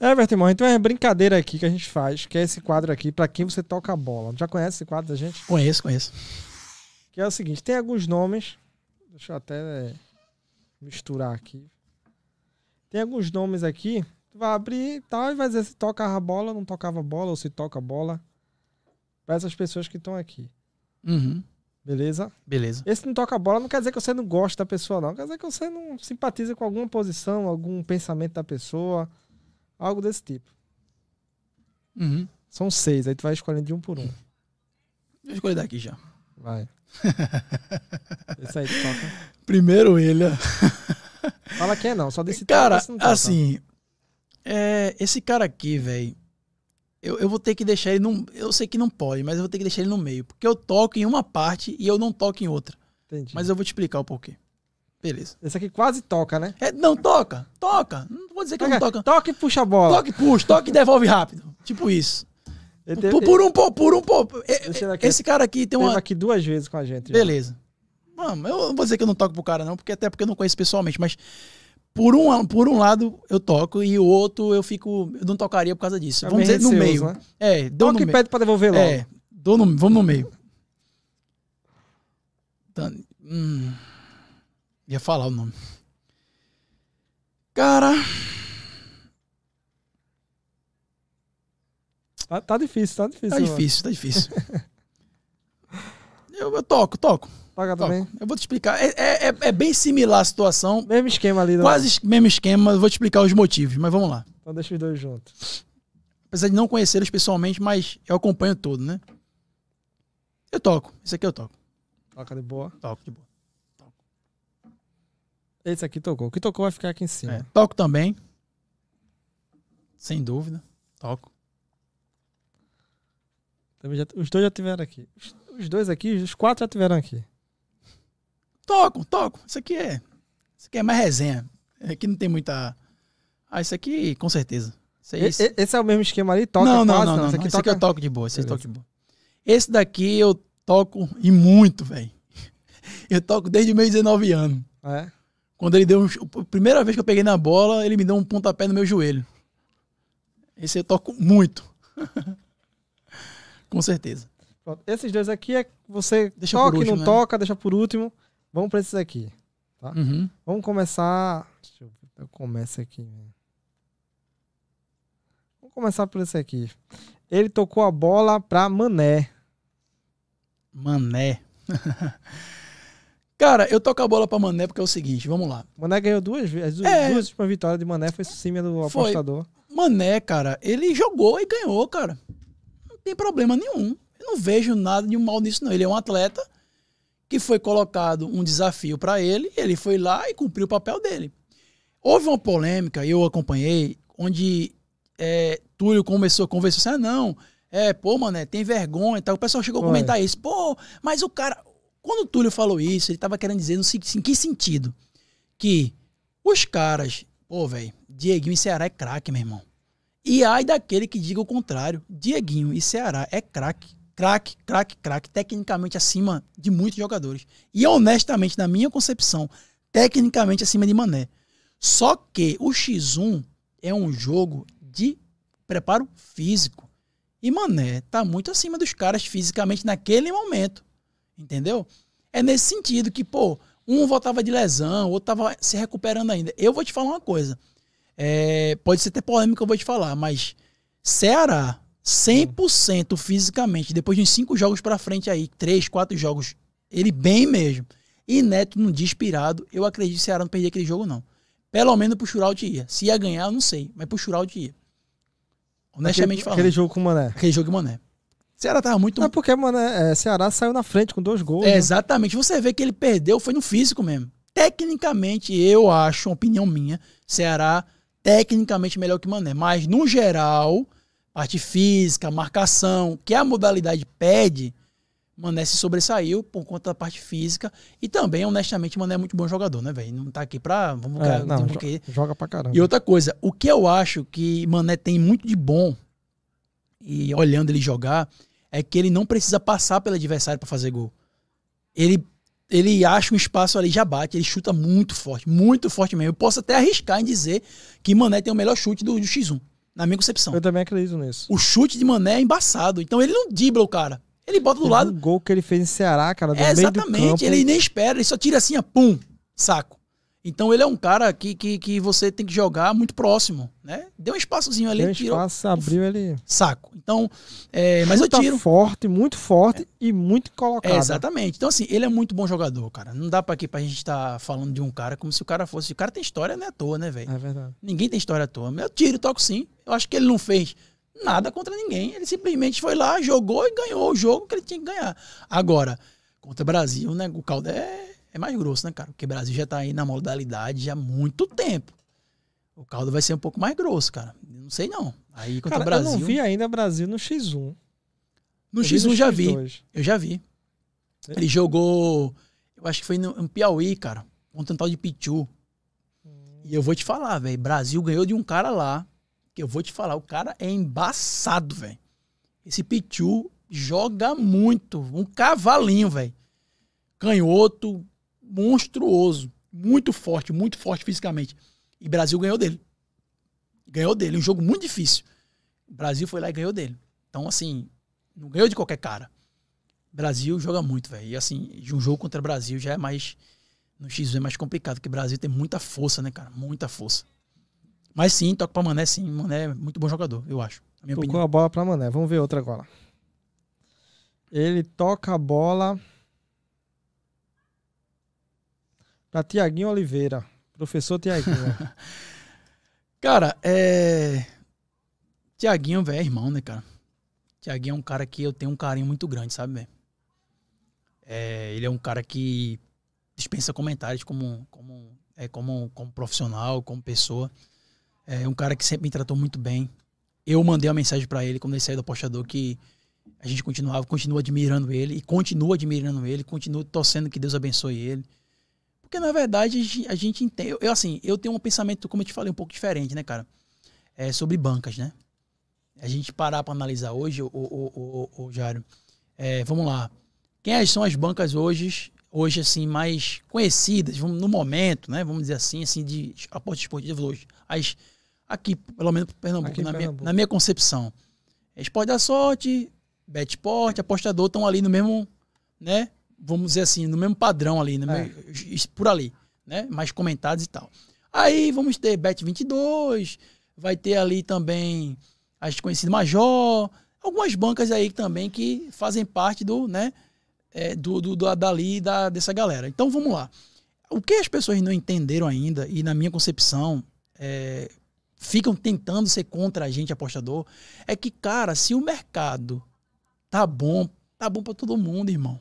É, Everton, irmão, então é brincadeira aqui que a gente faz, que é esse quadro aqui, para quem você toca a bola. Já conhece esse quadro da gente? Conheço, conheço. Que é o seguinte, tem alguns nomes, deixa eu até misturar aqui. Tem alguns nomes aqui, tu vai abrir e tal, e vai dizer se tocava a bola, não tocava a bola, ou se toca a bola. Pra essas pessoas que estão aqui. Uhum. Beleza? Beleza. Esse não toca a bola não quer dizer que você não gosta da pessoa, não. Quer dizer que você não simpatiza com alguma posição, algum pensamento da pessoa. Algo desse tipo. Uhum. São seis, aí tu vai escolhendo de um por um. eu escolher daqui já. Vai. Esse aí toca. Primeiro ele. Fala quem é não, só desse Cara, tá, assim. É, esse cara aqui, velho. Eu, eu vou ter que deixar ele num. Eu sei que não pode, mas eu vou ter que deixar ele no meio. Porque eu toco em uma parte e eu não toco em outra. Entendi. Mas eu vou te explicar o porquê. Beleza. Esse aqui quase toca, né? É, não, toca, toca. Não vou dizer que toca, não toca. Toca e puxa a bola. Toca e puxa, toca e devolve rápido. Tipo isso. Teve... Por, por, um pouco, por um pouco. É, esse cara aqui tem uma. aqui duas vezes com a gente. Beleza. Mano, eu não vou dizer que eu não toco pro cara, não, porque até porque eu não conheço pessoalmente, mas por um, por um lado eu toco e o outro eu fico. Eu não tocaria por causa disso. É vamos dizer no meio. Né? É, dou Toca no e pede pra devolver logo. É, dou no, vamos no meio. Dani. Hum. Ia falar o nome. Cara. Tá, tá difícil, tá difícil. Tá mano. difícil, tá difícil. eu, eu, toco, toco. Paga toco. também? Eu vou te explicar. É, é, é, é, bem similar a situação. Mesmo esquema ali. Né? Quase lado. mesmo esquema. Eu vou te explicar os motivos, mas vamos lá. Então deixa os dois juntos. Apesar de não conhecê-los pessoalmente, mas eu acompanho todo, né? Eu toco. Isso aqui eu toco. Toca de boa? Toco de boa. Esse aqui tocou. O que tocou vai ficar aqui em cima. É, toco também. Sem dúvida. Toco. Já, os dois já tiveram aqui. Os, os, dois aqui, os quatro já tiveram aqui. Toco, toco. Isso aqui é. Isso aqui é mais resenha. Aqui não tem muita. Ah, isso aqui, com certeza. É e, esse. é o mesmo esquema ali? Toca não, não, quase, não, não. Esse aqui, toca... aqui eu toco de boa. Esse, toco de boa. esse daqui eu toco e muito, velho. Eu toco desde meus 19 anos. Ah, é? Quando ele deu. A primeira vez que eu peguei na bola, ele me deu um pontapé no meu joelho. Esse eu toco muito. Com certeza. Esses dois aqui é você deixa toca e não né? toca, deixa por último. Vamos para esses aqui. Tá? Uhum. Vamos começar. Deixa eu, eu começo aqui. Né? Vamos começar por esse aqui. Ele tocou a bola para Mané. Mané. Cara, eu toco a bola pra Mané porque é o seguinte, vamos lá. Mané ganhou duas vezes. As duas, é, duas últimas vitórias de Mané foi cima do apostador. Mané, cara, ele jogou e ganhou, cara. Não tem problema nenhum. Eu não vejo nada de mal nisso, não. Ele é um atleta que foi colocado um desafio para ele, ele foi lá e cumpriu o papel dele. Houve uma polêmica, eu acompanhei, onde é, Túlio começou a conversar assim, ah, não, é, pô, mané, tem vergonha e tal. O pessoal chegou a comentar Oi. isso. Pô, mas o cara, quando o Túlio falou isso, ele estava querendo dizer no, em que sentido? Que os caras, pô, velho, Dieguinho e Ceará é craque, meu irmão. E ai daquele que diga o contrário. Dieguinho e Ceará é craque, craque, craque, craque, tecnicamente acima de muitos jogadores. E honestamente, na minha concepção, tecnicamente acima de Mané. Só que o X1 é um jogo de preparo físico. E Mané tá muito acima dos caras fisicamente naquele momento. Entendeu? É nesse sentido que, pô, um voltava de lesão, outro tava se recuperando ainda. Eu vou te falar uma coisa. É, pode ser até polêmica, eu vou te falar, mas Ceará, 100% fisicamente, depois de uns 5 jogos para frente aí, 3, 4 jogos, ele bem mesmo. E Neto no dia inspirado, eu acredito que Ceará não perdia aquele jogo, não. Pelo menos pro Churaut ia. Se ia ganhar, não sei, mas pro Churaut ia. Honestamente aquele, falando. Aquele jogo com o Mané. Aquele jogo com o Mané. Ceará tava muito. Não, porque, mano, é, é, Ceará saiu na frente com dois gols. É, né? Exatamente. Você vê que ele perdeu, foi no físico mesmo. Tecnicamente, eu acho, uma opinião minha, Ceará tecnicamente melhor que Mané. Mas, no geral, parte física, marcação, que a modalidade pede, Mané se sobressaiu por conta da parte física. E também, honestamente, Mané é muito bom jogador, né, velho? Não tá aqui pra. Vamos é, não, joga, que... joga pra caramba. E outra coisa, o que eu acho que Mané tem muito de bom, e olhando ele jogar, é que ele não precisa passar pelo adversário para fazer gol. Ele ele acha um espaço ali, já bate, ele chuta muito forte, muito forte mesmo. Eu posso até arriscar em dizer que Mané tem o melhor chute do, do X1, na minha concepção. Eu também acredito nisso. O chute de Mané é embaçado, então ele não dibla o cara. Ele bota do lado. O um gol que ele fez em Ceará, cara, do é, Exatamente, ele nem espera, ele só tira assim, a pum, saco. Então ele é um cara que, que, que você tem que jogar muito próximo, né? Deu um espaçozinho ali. Deu um espaço, tirou, abriu ele. Saco. Então, é, mas eu tiro. forte, muito forte é. e muito colocado. É, exatamente. Então assim, ele é muito bom jogador, cara. Não dá para aqui pra gente estar tá falando de um cara como se o cara fosse, o cara tem história não é à toa, né, velho? É verdade. Ninguém tem história à toa. Eu tiro, toco sim. Eu acho que ele não fez nada contra ninguém. Ele simplesmente foi lá, jogou e ganhou o jogo que ele tinha que ganhar. Agora, contra o Brasil, né, o caldo é é mais grosso, né, cara? Porque o Brasil já tá aí na modalidade há muito tempo. O caldo vai ser um pouco mais grosso, cara. Não sei não. Aí contra cara, o Brasil. Eu não vi ainda Brasil no X1. No X1 já X2. vi. Eu já vi. Ele jogou, eu acho que foi no, no Piauí, cara, contra um tal de Pichu. Hum. E eu vou te falar, velho, Brasil ganhou de um cara lá, que eu vou te falar, o cara é embaçado, velho. Esse Pichu joga muito, um cavalinho, velho. Canhoto, monstruoso, muito forte, muito forte fisicamente. E o Brasil ganhou dele. Ganhou dele. Um jogo muito difícil. O Brasil foi lá e ganhou dele. Então, assim, não ganhou de qualquer cara. O Brasil joga muito, velho. E, assim, de um jogo contra o Brasil já é mais. No x é mais complicado, porque o Brasil tem muita força, né, cara? Muita força. Mas sim, toca pra Mané, sim. Mané é muito bom jogador, eu acho. Tocou opinião. a bola pra Mané. Vamos ver outra agora. Ele toca a bola Para Tiaguinho Oliveira, professor Tiaguinho. cara, é. Tiaguinho, velho, é irmão, né, cara? Tiaguinho é um cara que eu tenho um carinho muito grande, sabe, velho? É, ele é um cara que dispensa comentários como, como, é, como, como profissional, como pessoa. É um cara que sempre me tratou muito bem. Eu mandei uma mensagem para ele quando ele saiu do apostador que a gente continuava, continua admirando ele e continua admirando ele, continua torcendo que Deus abençoe ele. Porque, na verdade, a gente entende. Eu, assim, eu tenho um pensamento, como eu te falei, um pouco diferente, né, cara? É sobre bancas, né? A gente parar para analisar hoje, o, o, o, o, Jairo É, vamos lá. Quem é, são as bancas hoje, hoje assim, mais conhecidas, no momento, né? Vamos dizer assim, assim, de aportes esportivos hoje. As, aqui, pelo menos Pernambuco, aqui na, Pernambuco. Minha, na minha concepção. É esporte da sorte, Betsport, apostador estão ali no mesmo, né? vamos dizer assim, no mesmo padrão ali, é. por ali, né? Mais comentados e tal. Aí vamos ter Bet 22, vai ter ali também as conhecidas Major, algumas bancas aí também que fazem parte do, né, é, do, do, do, dali, da, dessa galera. Então vamos lá. O que as pessoas não entenderam ainda, e na minha concepção, é, ficam tentando ser contra a gente, apostador, é que, cara, se o mercado tá bom, tá bom para todo mundo, irmão.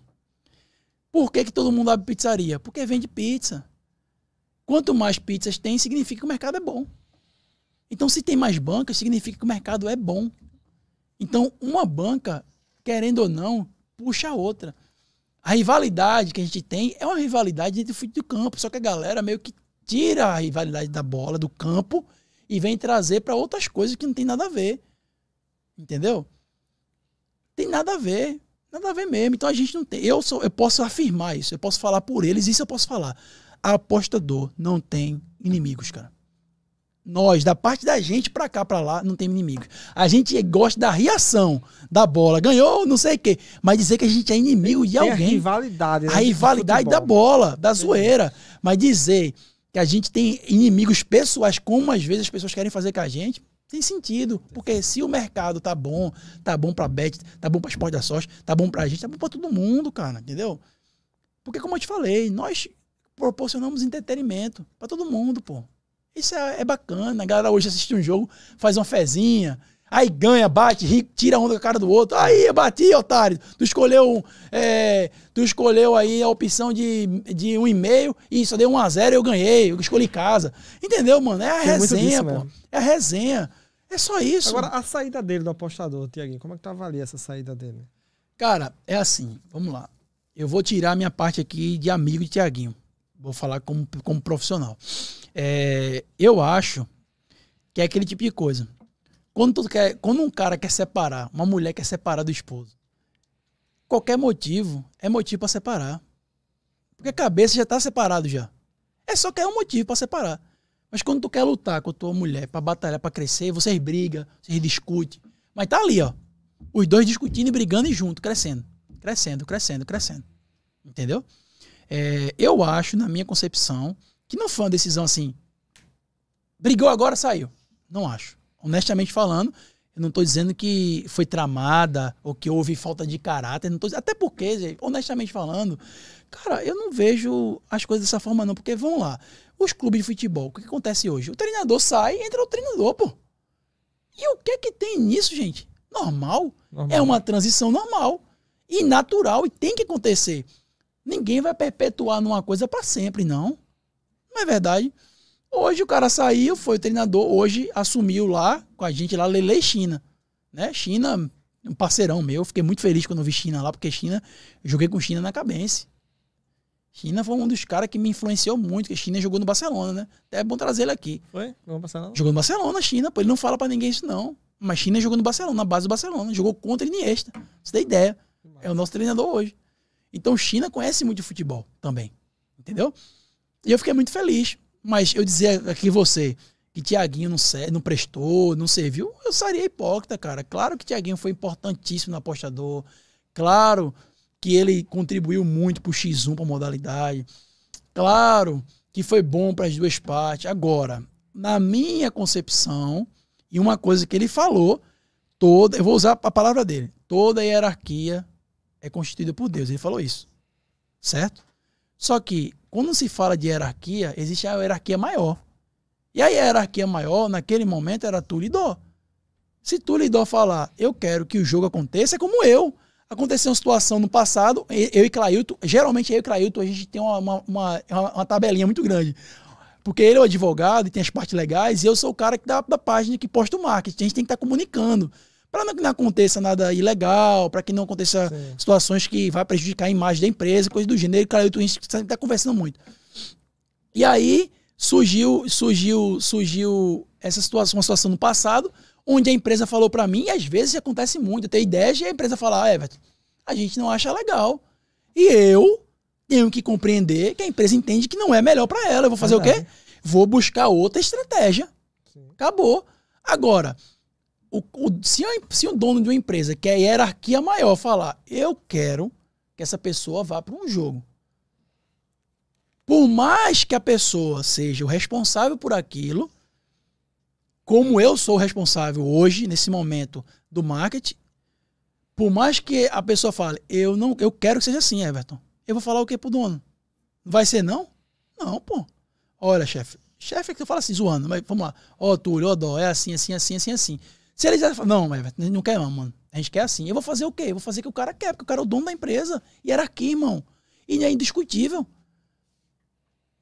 Por que, que todo mundo abre pizzaria? Porque vende pizza. Quanto mais pizzas tem, significa que o mercado é bom. Então, se tem mais bancas, significa que o mercado é bom. Então, uma banca, querendo ou não, puxa a outra. A rivalidade que a gente tem é uma rivalidade entre o futebol do campo, só que a galera meio que tira a rivalidade da bola, do campo, e vem trazer para outras coisas que não tem nada a ver. Entendeu? Tem nada a ver. Nada a ver mesmo. Então a gente não tem. Eu, sou, eu posso afirmar isso, eu posso falar por eles, isso eu posso falar. A apostador não tem inimigos, cara. Nós, da parte da gente, pra cá, pra lá, não tem inimigos. A gente gosta da reação da bola. Ganhou, não sei o quê. Mas dizer que a gente é inimigo tem, né, de alguém. a rivalidade. A rivalidade da bola, da zoeira. Mas dizer que a gente tem inimigos pessoais, como às vezes as pessoas querem fazer com a gente, tem sentido. Porque se o mercado tá bom, tá bom pra Bet, tá bom pra Esporte da Sorte, tá bom pra gente, tá bom pra todo mundo, cara, entendeu? Porque, como eu te falei, nós proporcionamos entretenimento pra todo mundo, pô. Isso é, é bacana. A galera hoje assiste um jogo, faz uma fezinha, Aí ganha, bate, ri, tira a onda com a cara do outro. Aí, bati, otário. Tu escolheu, é, tu escolheu aí a opção de, de um e-mail e só deu 1 a 0 eu ganhei, eu escolhi casa. Entendeu, mano? É a Tem resenha, pô. Mesmo. É a resenha. É só isso. Agora, a saída dele do apostador, Tiaguinho, como é que tu avalia essa saída dele? Cara, é assim, vamos lá. Eu vou tirar minha parte aqui de amigo de Tiaguinho. Vou falar como, como profissional. É, eu acho que é aquele tipo de coisa quando, tu quer, quando um cara quer separar, uma mulher quer separar do esposo, qualquer motivo é motivo para separar. Porque a cabeça já tá separado já. É só que é um motivo para separar. Mas quando tu quer lutar com a tua mulher para batalhar, para crescer, vocês brigam, vocês discutem. Mas tá ali, ó. Os dois discutindo e brigando e junto, crescendo. Crescendo, crescendo, crescendo. Entendeu? É, eu acho, na minha concepção, que não foi uma decisão assim. Brigou agora, saiu. Não acho honestamente falando, eu não estou dizendo que foi tramada ou que houve falta de caráter. Não tô, até porque, honestamente falando, cara, eu não vejo as coisas dessa forma, não. Porque vamos lá. Os clubes de futebol, o que acontece hoje? O treinador sai e entra o treinador, pô. E o que é que tem nisso, gente? Normal. normal. É uma transição normal e natural e tem que acontecer. Ninguém vai perpetuar numa coisa para sempre, não. Não é verdade? Hoje o cara saiu, foi treinador, hoje assumiu lá com a gente lá, Lele China. Né? China, um parceirão meu, fiquei muito feliz quando vi China lá, porque China, joguei com China na cabeça. China foi um dos caras que me influenciou muito, porque China jogou no Barcelona, né? Até é bom trazer ele aqui. Foi? Jogou no Barcelona? Jogou no Barcelona, China, pô. Ele não fala para ninguém isso, não. Mas China jogou no Barcelona, na base do Barcelona. Jogou contra Iniesta. Você tem ideia. É o nosso treinador hoje. Então China conhece muito de futebol também. Entendeu? E eu fiquei muito feliz. Mas eu dizer aqui você que Tiaguinho não, não prestou, não serviu, eu seria hipócrita, cara. Claro que Tiaguinho foi importantíssimo no apostador. Claro que ele contribuiu muito pro X1, pra modalidade. Claro que foi bom para as duas partes. Agora, na minha concepção, e uma coisa que ele falou, toda, eu vou usar a palavra dele, toda hierarquia é constituída por Deus. Ele falou isso. Certo? Só que quando se fala de hierarquia, existe a hierarquia maior. E a hierarquia maior, naquele momento, era Tulidó. Se Tulidó falar, eu quero que o jogo aconteça, é como eu. Aconteceu uma situação no passado, eu e Clailton, geralmente eu e Clailton, a gente tem uma, uma, uma, uma tabelinha muito grande. Porque ele é o advogado e tem as partes legais, e eu sou o cara que dá da página que posta o marketing. A gente tem que estar tá comunicando para que não aconteça nada ilegal, para que não aconteça Sim. situações que vai prejudicar a imagem da empresa, coisa do gênero, cara, eu tô tá, tá conversando muito. E aí surgiu, surgiu, surgiu essa situação, uma situação no passado, onde a empresa falou para mim, e às vezes acontece muito, eu tenho e a empresa fala, ah, Everton, a gente não acha legal. E eu tenho que compreender que a empresa entende que não é melhor para ela. Eu vou fazer Verdade. o quê? Vou buscar outra estratégia. Sim. Acabou. Agora, o, o, se, se o dono de uma empresa é a hierarquia maior falar, eu quero que essa pessoa vá para um jogo. Por mais que a pessoa seja o responsável por aquilo, como eu sou o responsável hoje, nesse momento do marketing, por mais que a pessoa fale, eu não, eu quero que seja assim, Everton. Eu vou falar o que pro dono? Vai ser não? Não, pô. Olha, chefe, chefe é que eu falo assim, zoando, mas vamos lá. Ó, oh, Túlio, ó, oh, Dó, é assim, assim, assim, assim, assim. Se ele já não, mas a gente não quer, mano. A gente quer assim. Eu vou fazer o quê? Eu vou fazer o que o cara quer, porque o cara é o dono da empresa. E era aqui, irmão. E é indiscutível.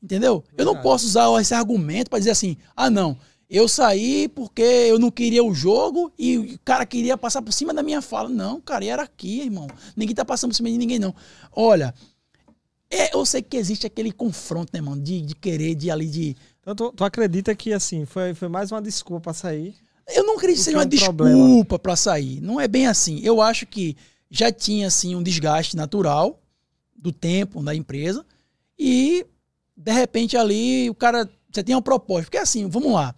Entendeu? Verdade. Eu não posso usar esse argumento para dizer assim, ah, não, eu saí porque eu não queria o jogo e o cara queria passar por cima da minha fala. Não, cara, era aqui, irmão. Ninguém tá passando por cima de ninguém, não. Olha, é, eu sei que existe aquele confronto, né, mano, de, de querer, de ali, de... Então, tu, tu acredita que, assim, foi, foi mais uma desculpa para sair? Eu não acredito que seja é um uma né? desculpa para sair. Não é bem assim. Eu acho que já tinha assim um desgaste natural do tempo da empresa e de repente ali o cara você tem uma proposta, porque assim, vamos lá.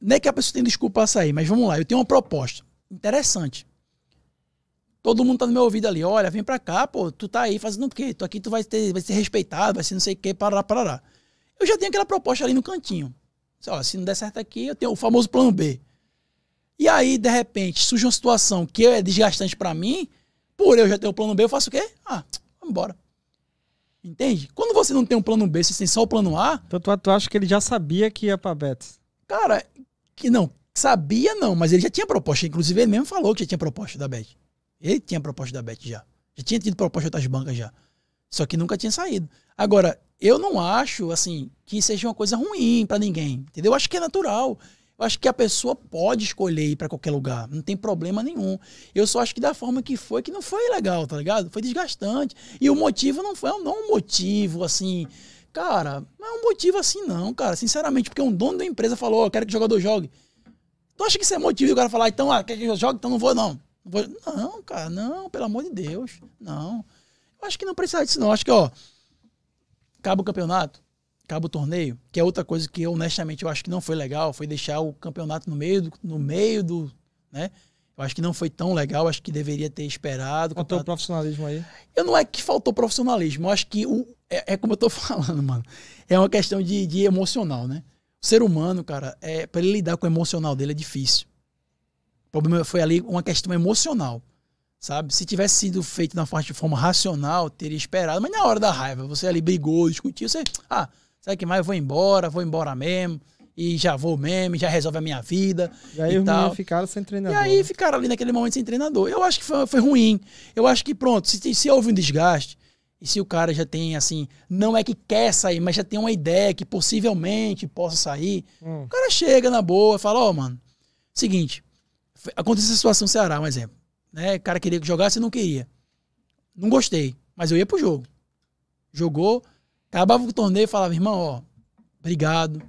Não é que a pessoa tem desculpa para sair, mas vamos lá, eu tenho uma proposta interessante. Todo mundo tá no meu ouvido ali, olha, vem para cá, pô, tu tá aí fazendo o quê? Tu aqui tu vai ter, vai ser respeitado, vai ser não sei o quê, parará, parará. Eu já tenho aquela proposta ali no cantinho. Sei, se não der certo aqui, eu tenho o famoso plano B. E aí, de repente, surge uma situação que é desgastante para mim, por eu já ter o um plano B, eu faço o quê? Ah, vamos embora. Entende? Quando você não tem um plano B, você tem só o plano A. Então tu, tu acha que ele já sabia que ia pra Betis? Cara, que não. Sabia não, mas ele já tinha proposta. Inclusive, ele mesmo falou que já tinha proposta da Bet. Ele tinha proposta da Bet já. Já tinha tido proposta das bancas já. Só que nunca tinha saído. Agora, eu não acho, assim, que seja uma coisa ruim para ninguém. Entendeu? Eu acho que é natural. Eu acho que a pessoa pode escolher ir para qualquer lugar, não tem problema nenhum. Eu só acho que da forma que foi, que não foi legal, tá ligado? Foi desgastante. E o motivo não foi não é um motivo assim, cara, não é um motivo assim não, cara. Sinceramente, porque um dono da empresa falou, oh, eu quero que o jogador jogue. Tu acha que isso é motivo o cara falar, então, ah, quer que eu jogue? Então não vou não. Não, vou... não cara, não, pelo amor de Deus, não. Eu acho que não precisa disso não. Eu acho que, ó, acaba o campeonato, acaba o torneio, que é outra coisa que honestamente eu acho que não foi legal, foi deixar o campeonato no meio do, no meio do, né? Eu acho que não foi tão legal, acho que deveria ter esperado. Faltou campeonato... profissionalismo aí? Eu não é que faltou profissionalismo, eu acho que o, é, é como eu tô falando, mano. É uma questão de, de emocional, né? O ser humano, cara, é para ele lidar com o emocional dele é difícil. O problema foi ali uma questão emocional, sabe? Se tivesse sido feito na de forma racional, teria esperado, mas na hora da raiva, você ali brigou, discutiu, você, ah, sabe que mais? Eu vou embora, vou embora mesmo. E já vou mesmo, já resolve a minha vida. E aí e tal. ficaram sem treinador. E aí né? ficaram ali naquele momento sem treinador. Eu acho que foi, foi ruim. Eu acho que pronto, se, se houve um desgaste, e se o cara já tem, assim, não é que quer sair, mas já tem uma ideia que possivelmente possa sair, hum. o cara chega na boa e fala, ó, oh, mano, seguinte, aconteceu essa situação no Ceará, um exemplo. Né? O cara queria que jogasse e não queria. Não gostei, mas eu ia pro jogo. Jogou, Acabava o torneio e falava, irmão, ó, obrigado.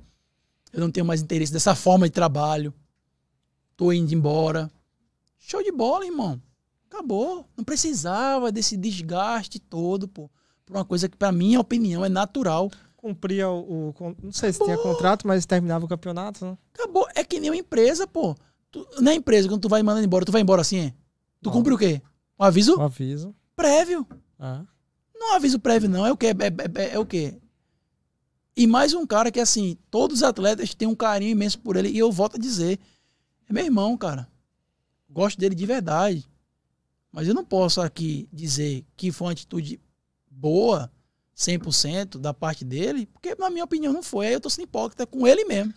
Eu não tenho mais interesse dessa forma de trabalho. Tô indo embora. Show de bola, irmão. Acabou. Não precisava desse desgaste todo, pô. Por uma coisa que, para minha opinião, é natural. Cumpria o, o. Não sei Acabou. se tinha contrato, mas terminava o campeonato, né? Acabou. É que nem uma empresa, pô. Tu, na empresa, quando tu vai mandando embora, tu vai embora assim? É? Tu não. cumpre o quê? Um aviso? Um aviso. Prévio. Ah. Não aviso prévio, não. É o quê? É, é, é, é, o quê? E mais um cara que, assim, todos os atletas têm um carinho imenso por ele. E eu volto a dizer: é meu irmão, cara. Gosto dele de verdade. Mas eu não posso aqui dizer que foi uma atitude boa, 100% da parte dele, porque, na minha opinião, não foi. Aí eu tô sendo hipócrita com ele mesmo.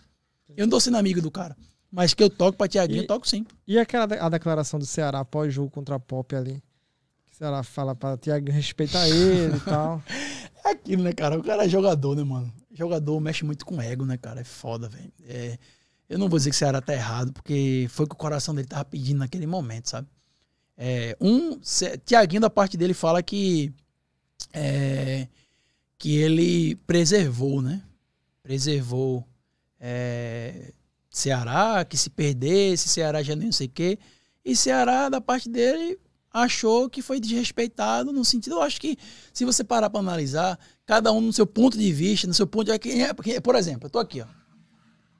Eu não tô sendo amigo do cara. Mas que eu toco pra Tiaguinho, eu toco sim. E aquela a declaração do Ceará pós-jogo contra a Pop ali? sei lá, fala pra Tiago respeitar ele e tal. É aquilo, né, cara? O cara é jogador, né, mano? Jogador mexe muito com ego, né, cara? É foda, velho. É, eu não vou dizer que o Ceará tá errado, porque foi o que o coração dele tava pedindo naquele momento, sabe? É, um, Tiaguinho, da parte dele, fala que. É, que ele preservou, né? Preservou é, Ceará, que se perdesse, Ceará já nem sei o quê. E Ceará, da parte dele, achou que foi desrespeitado no sentido, eu acho que se você parar para analisar, cada um no seu ponto de vista, no seu ponto de é, é, por exemplo, eu tô aqui, ó.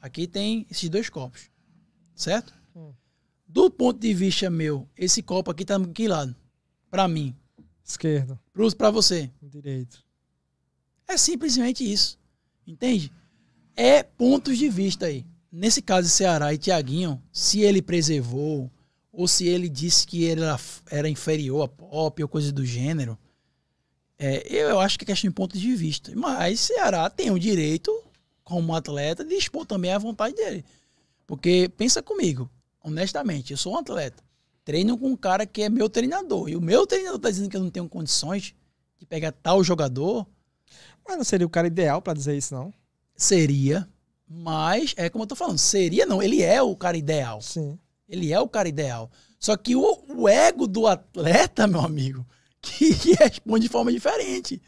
Aqui tem esses dois copos. Certo? Hum. Do ponto de vista meu, esse copo aqui tá que lado? Para mim. Esquerdo. Cruz para você. Direito. É simplesmente isso. Entende? É pontos de vista aí. Nesse caso, Ceará e Tiaguinho, se ele preservou, ou se ele disse que ele era, era inferior a pop ou coisa do gênero. É, eu acho que é questão de ponto de vista. Mas Ceará tem o direito, como atleta, de expor também a vontade dele. Porque, pensa comigo, honestamente, eu sou um atleta. Treino com um cara que é meu treinador. E o meu treinador está dizendo que eu não tenho condições de pegar tal jogador. Mas não seria o cara ideal para dizer isso, não? Seria. Mas, é como eu estou falando, seria não. Ele é o cara ideal. Sim. Ele é o cara ideal. Só que o, o ego do atleta, meu amigo, que, que, responde de forma diferente.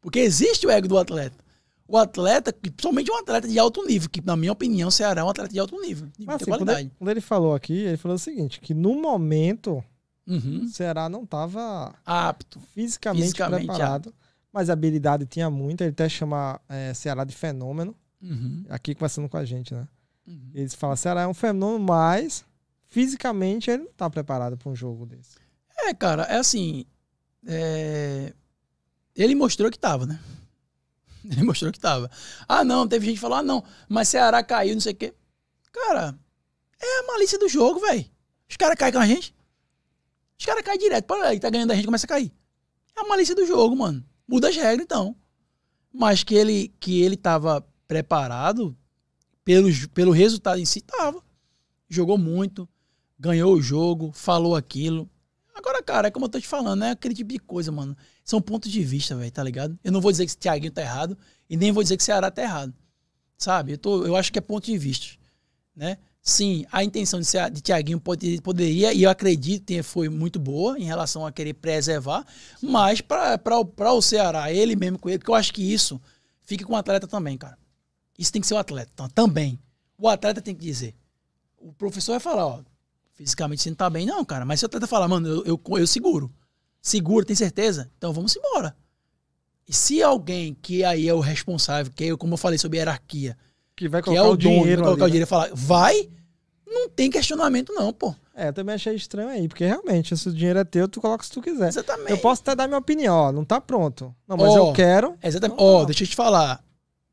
Porque existe o ego do atleta. O atleta, principalmente um atleta de alto nível, que na minha opinião, o Ceará é um atleta de alto nível. De Mas, assim, qualidade. Quando ele, quando ele, falou aqui, ele falou o seguinte: que no momento uhum. o Ceará não estava apto, fisicamente, fisicamente preparado. Apto mas a habilidade tinha muita. Ele até chama é, Ceará de fenômeno. Uhum. Aqui conversando com a gente, né? Uhum. fala Ceará é um fenômeno, mas fisicamente ele não está preparado para um jogo desse. É, cara, é assim. É... Ele mostrou que estava, né? Ele mostrou que estava. Ah, não, teve gente que falou, ah, não, mas Ceará caiu, não sei o quê. Cara, é a malícia do jogo, velho. Os caras caem com a gente. Os caras caem direto. Para aí, tá ganhando a gente, começa a cair. É a malícia do jogo, mano. Muda as regras, então. Mas que ele, que ele tava preparado pelo, pelo resultado em si, tava. Jogou muito ganhou o jogo, falou aquilo. Agora, cara, é como eu tô te falando, é aquele tipo de coisa, mano. São pontos de vista, velho, tá ligado? Eu não vou dizer que o Thiaguinho tá errado e nem vou dizer que o Ceará tá errado. Sabe? Eu, tô, eu acho que é ponto de vista, né? Sim, a intenção de, de Thiaguinho pode, poderia, e eu acredito que foi muito boa em relação a querer preservar, mas para o Ceará, ele mesmo com ele, porque eu acho que isso fica com o atleta também, cara. Isso tem que ser o atleta também. O atleta tem que dizer. O professor vai falar, ó, fisicamente você não tá bem, não, cara. Mas se o atleta falar, mano, eu, eu, eu seguro. Seguro, tem certeza? Então vamos embora. E se alguém que aí é o responsável, que eu, é, como eu falei sobre hierarquia, que vai colocar que é o, o dono, dinheiro, vai colocar ali, o dinheiro né? e falar, vai, não tem questionamento, não, pô. É, eu também achei estranho aí, porque realmente, se o dinheiro é teu, tu coloca se tu quiser. Exatamente. Eu posso até dar minha opinião, ó, não tá pronto. Não, mas oh, eu quero. Exatamente. Tá ó, oh, deixa eu te falar.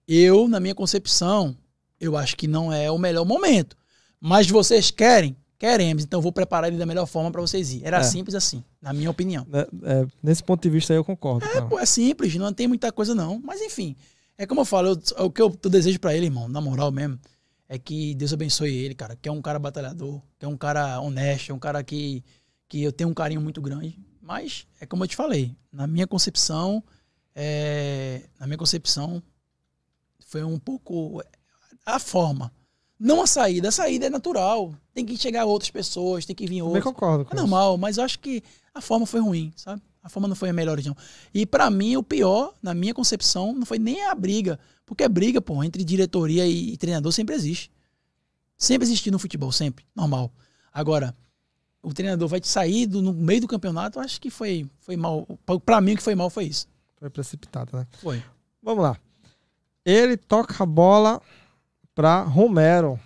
Eu, na minha concepção, eu acho que não é o melhor momento. Mas vocês querem, Queremos, então vou preparar ele da melhor forma para vocês ir. Era é. simples assim, na minha opinião. Né, é, nesse ponto de vista aí eu concordo. É, pô, é simples, não tem muita coisa não. Mas enfim, é como eu falo, eu, o que eu, desejo para ele, irmão, na moral mesmo, é que Deus abençoe ele, cara. Que é um cara batalhador, que é um cara honesto, é um cara que, que eu tenho um carinho muito grande. Mas é como eu te falei, na minha concepção, é, na minha concepção, foi um pouco a forma. Não a saída. A saída é natural. Tem que chegar outras pessoas, tem que vir outras. Eu concordo. é normal, isso. mas eu acho que a forma foi ruim, sabe? A forma não foi a melhor, não. E para mim, o pior, na minha concepção, não foi nem a briga. Porque a briga, pô, entre diretoria e treinador sempre existe. Sempre existiu no futebol, sempre. Normal. Agora, o treinador vai te sair do, no meio do campeonato, acho que foi, foi mal. para mim, o que foi mal foi isso. Foi precipitado, né? Foi. Vamos lá. Ele toca a bola para Romero.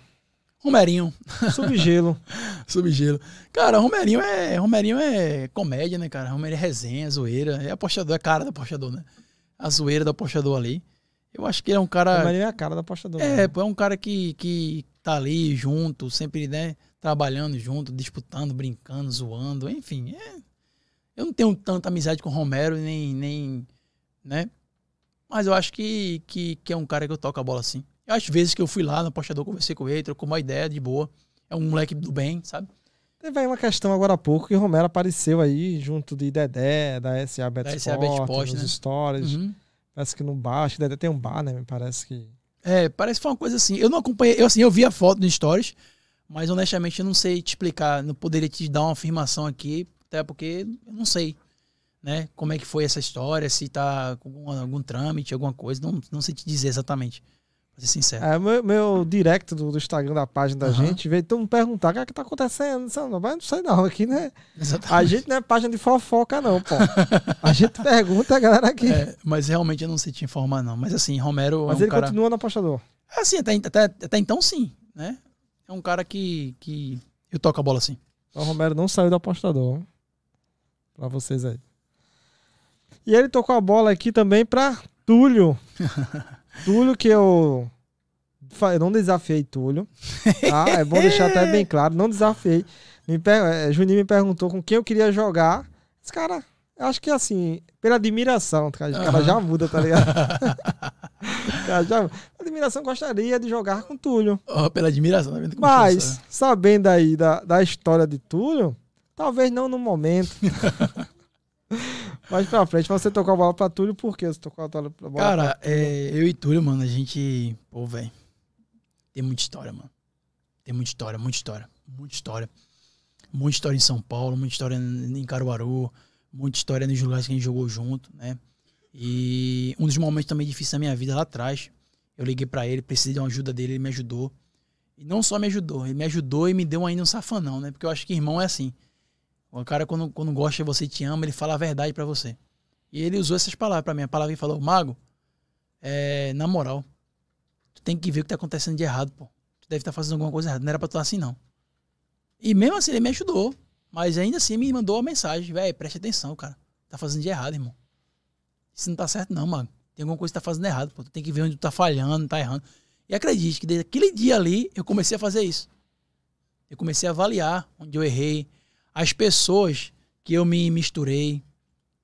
Romerinho. Subgelo. Subgelo. Cara, Romerinho é, Romerinho é comédia, né, cara? Romerinho é resenha, zoeira. É apostador, é cara do apostador, né? A zoeira do apostador ali. Eu acho que ele é um cara. Romerinho é a cara do apostador. É, né? pô, é um cara que, que tá ali junto, sempre, né? Trabalhando junto, disputando, brincando, zoando, enfim. É... Eu não tenho tanta amizade com o Romero, nem. nem né? Mas eu acho que, que, que é um cara que eu toco a bola assim às vezes que eu fui lá no apostador, conversei com ele, trocou uma ideia de boa. É um moleque do bem, sabe? Teve aí uma questão agora há pouco que Romero apareceu aí junto de Dedé, da SA Bet da SA nos né? stories. Uhum. Parece que no bar, acho que Dedé tem um bar, né? Me parece que... É, parece que foi uma coisa assim. Eu não acompanhei, eu assim, eu vi a foto nos stories, mas honestamente eu não sei te explicar, não poderia te dar uma afirmação aqui, até porque eu não sei, né? Como é que foi essa história, se tá com algum, algum trâmite, alguma coisa, não, não sei te dizer exatamente. Ser sincero. É, meu, meu direct do, do, Instagram da página da uhum. gente veio todo mundo perguntar o que é que tá acontecendo. Não é não, sei não, aqui né? Exatamente. A gente não é página de fofoca, não, pô. a gente pergunta a galera aqui. É, mas realmente eu não sei te informar, não. Mas assim, Romero. É mas é um ele cara... continua no apostador. É assim, até, até, até então sim, né? É um cara que, que. Eu toco a bola assim. O então, Romero não saiu do apostador. Pra vocês aí. E ele tocou a bola aqui também pra Túlio. Túlio que eu. Eu não desafiei Túlio. Tá? É bom deixar até bem claro. Não desafiei. Me per... Eh, Juninho me perguntou com quem eu queria jogar. Esse cara, acho que assim, pela admiração, cara, uhum. já muda, tá ligado? cara, já... Admiração gostaria de jogar com Túlio. Oh, pela admiração, tá vendo Mas, sabendo aí da, da história de Túlio, talvez não no momento. Mais pra frente, você tocou a bola pra Túlio, por que você tocou a bola pra Cara, é, eu e Túlio, mano, a gente. Pô, velho. Tem muita história, mano. Tem muita história, muita história. Muita história. Muita história em São Paulo, muita história em Caruaru, muita história nos lugares que a gente jogou junto, né? E um dos momentos também difíceis da minha vida lá atrás, eu liguei para ele, precisei de uma ajuda dele, ele me ajudou. E não só me ajudou, ele me ajudou e me deu ainda um safanão, né? Porque eu acho que irmão é assim. O cara, quando, quando gosta de você te ama, ele fala a verdade para você. E ele usou essas palavras para mim. A palavra que falou, Mago, é, na moral, tu tem que ver o que tá acontecendo de errado, pô. Tu deve estar tá fazendo alguma coisa errada. Não era pra tu estar assim, não. E mesmo assim, ele me ajudou. Mas ainda assim, me mandou uma mensagem. Velho, preste atenção, cara. Tá fazendo de errado, irmão. Isso não tá certo, não, Mago. Tem alguma coisa que tá fazendo errado, pô. Tu tem que ver onde tu tá falhando, tá errando. E acredite que desde aquele dia ali, eu comecei a fazer isso. Eu comecei a avaliar onde eu errei, as pessoas que eu me misturei,